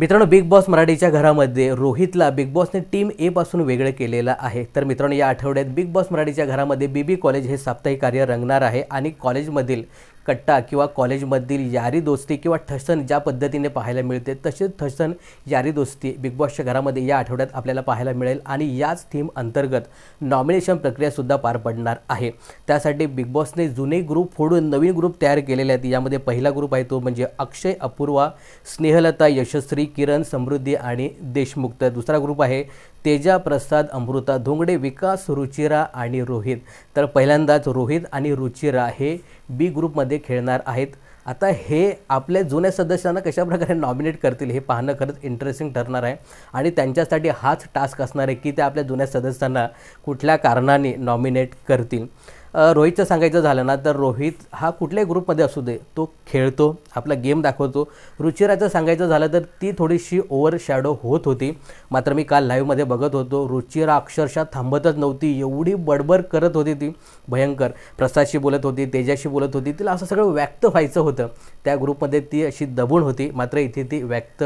मित्रांनो big boss मराठीच्या घरामध्ये रोहितला बिग बॉसने टीम ए पासून वेगळं केलेलं आहे तर मित्रांनो या आठवड्यात बिग बॉस मराठीच्या घरामध्ये बी बी कॉलेज हे साप्ताहिक कार्य रंगणार आहे आणि कॉलेजमधील कट्टा किंवा कॉलेजमधील यारी दोस्ती किंवा ठसन ज्या पद्धतीने पाहायला मिळते तसेच ठसन यारी दोस्ती बिग बॉसच्या घरामध्ये या आठवड्यात आपल्याला पाहायला मिळेल आणि याच थीम अंतर्गत नॉमिनेशन प्रक्रियासुद्धा पार पडणार आहे त्यासाठी बिग बॉसने जुने ग्रुप फोडून नवीन ग्रुप तयार केलेले आहेत यामध्ये पहिला ग्रुप आहे तो म्हणजे अक्षय अपूर्वा स्नेहलता यशस्वी किरण समृद्धी आणि देशमुक्त दुसरा ग्रुप आहे तेजा प्रसाद अमृता धोंगडे विकास रुचिरा आणि रोहित तर पहिल्यांदाच रोहित आणि रुचिरा हे बी ग्रुपमध्ये खेळणार आहेत आता हे आपल्या जुन्या सदस्यांना कशाप्रकारे नॉमिनेट करतील हे पाहणं खरंच इंटरेस्टिंग ठरणार आहे आणि त्यांच्यासाठी हाच टास्क असणार आहे की ते आपल्या जुन्या सदस्यांना कुठल्या कारणाने नॉमिनेट करतील रोहितचं सांगायचं झालं ना तर रोहित हा कुठल्याही ग्रुपमध्ये असू दे तो खेळतो आपला गेम दाखवतो रुचिराचं सांगायचं झालं तर ती थोडीशी ओवर शॅडो होत होती मात्र मी काल लाईव्हमध्ये बघत होतो रुचिरा अक्षरशः थांबतच नव्हती एवढी बडबड करत होती ती भयंकर प्रसादशी बोलत होती तेजाशी बोलत होती तिला असं सगळं व्यक्त व्हायचं होतं त्या ग्रुपमध्ये ती अशी दबून होती मात्र इथे ती व्यक्त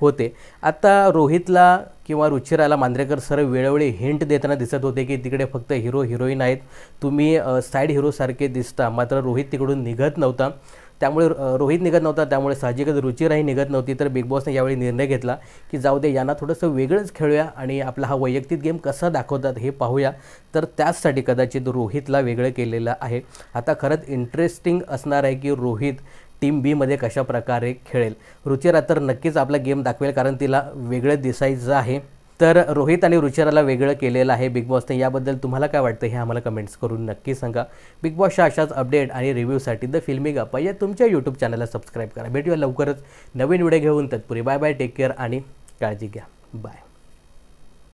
होते आता रोहितला किंवा रुचिराला मांद्रेकर सर वेळोवेळी हिंट देताना दिसत होते की तिकडे फक्त हिरो हिरोईन आहेत तुम्ही साईड हिरोसारखे दिसता मात्र रोहित तिकडून निघत नव्हता त्यामुळे रोहित निघत नव्हता त्यामुळे साहजिकच रुचिराही निघत नव्हती तर बिग बॉसने यावेळी निर्णय घेतला की जाऊ दे यांना थोडंसं वेगळंच खेळूया आणि आपला हा वैयक्तिक गेम कसा दाखवतात हे पाहूया तर त्याचसाठी कदाचित रोहितला वेगळं केलेलं आहे आता खरंच इंटरेस्टिंग असणार आहे की रोहित टीम बीमध्ये कशा प्रकारे खेळेल रुचिरा तर नक्कीच आपला गेम दाखवेल कारण तिला वेगळं दिसायचं आहे तर रोहित आणि रुचिराला वेगळं केलेलं आहे बिग बॉसने याबद्दल तुम्हाला काय वाटतं हे आम्हाला कमेंट्स करून नक्की सांगा बिग बॉसच्या अशाच अपडेट आणि रिव्ह्यूसाठी द फिल्मी गप्पा या तुमच्या यूट्यूब चॅनलला सबस्क्राईब करा भेटूया लवकरच नवीन व्हिडिओ घेऊन तत्पुरी बाय बाय टेक केअर आणि काळजी घ्या बाय